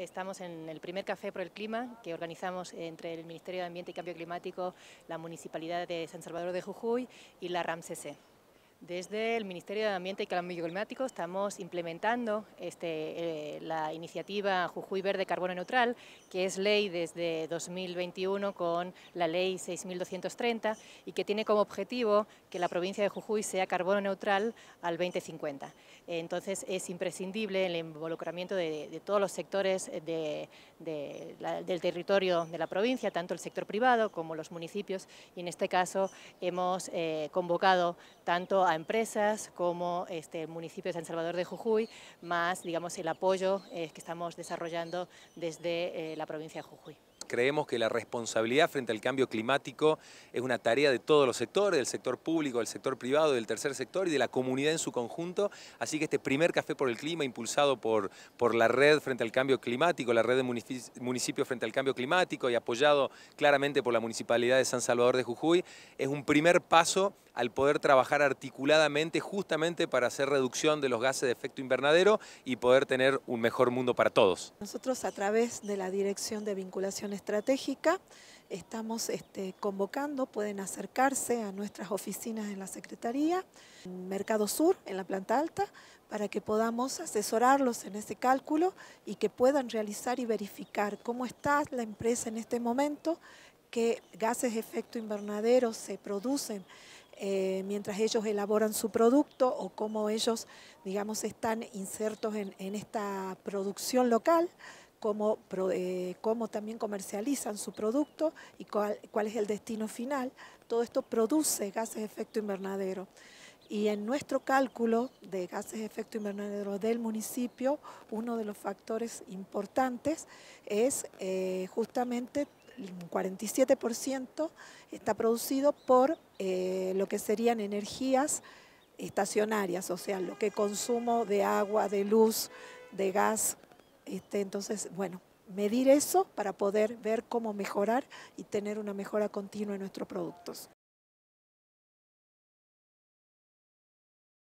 Estamos en el primer Café por el Clima que organizamos entre el Ministerio de Ambiente y Cambio Climático, la Municipalidad de San Salvador de Jujuy y la RAMCC. Desde el Ministerio de Ambiente y Cambio Climático estamos implementando este, eh, la iniciativa Jujuy Verde Carbono Neutral, que es ley desde 2021 con la ley 6.230 y que tiene como objetivo que la provincia de Jujuy sea carbono neutral al 2050. Entonces es imprescindible el involucramiento de, todos los sectores del territorio de la provincia, tanto el sector privado como los municipios y en este caso hemos eh, convocado tanto a a empresas como este, el municipio de San Salvador de Jujuy, más digamos, el apoyo eh, que estamos desarrollando desde eh, la provincia de Jujuy creemos que la responsabilidad frente al cambio climático es una tarea de todos los sectores, del sector público, del sector privado, del tercer sector y de la comunidad en su conjunto. Así que este primer Café por el Clima, impulsado por, por la red frente al cambio climático, la red de municipios frente al cambio climático y apoyado claramente por la Municipalidad de San Salvador de Jujuy, es un primer paso al poder trabajar articuladamente justamente para hacer reducción de los gases de efecto invernadero y poder tener un mejor mundo para todos. Nosotros a través de la Dirección de Vinculación Estratégica estamos este, convocando, pueden acercarse a nuestras oficinas en la Secretaría, Mercado Sur, en la planta alta, para que podamos asesorarlos en ese cálculo y que puedan realizar y verificar cómo está la empresa en este momento, qué gases de efecto invernadero se producen eh, mientras ellos elaboran su producto o cómo ellos, digamos, están insertos en, esta producción local, eh, cómo, también comercializan su producto y cuál, cuál es el destino final. Todo esto produce gases de efecto invernadero. Y en nuestro cálculo de gases de efecto invernadero del municipio, uno de los factores importantes es eh, justamente el 47% está producido por eh, lo que serían energías estacionarias, o sea, lo que consumo de agua, de luz, de gas. Este, entonces, bueno, medir eso para poder ver cómo mejorar y tener una mejora continua en nuestros productos.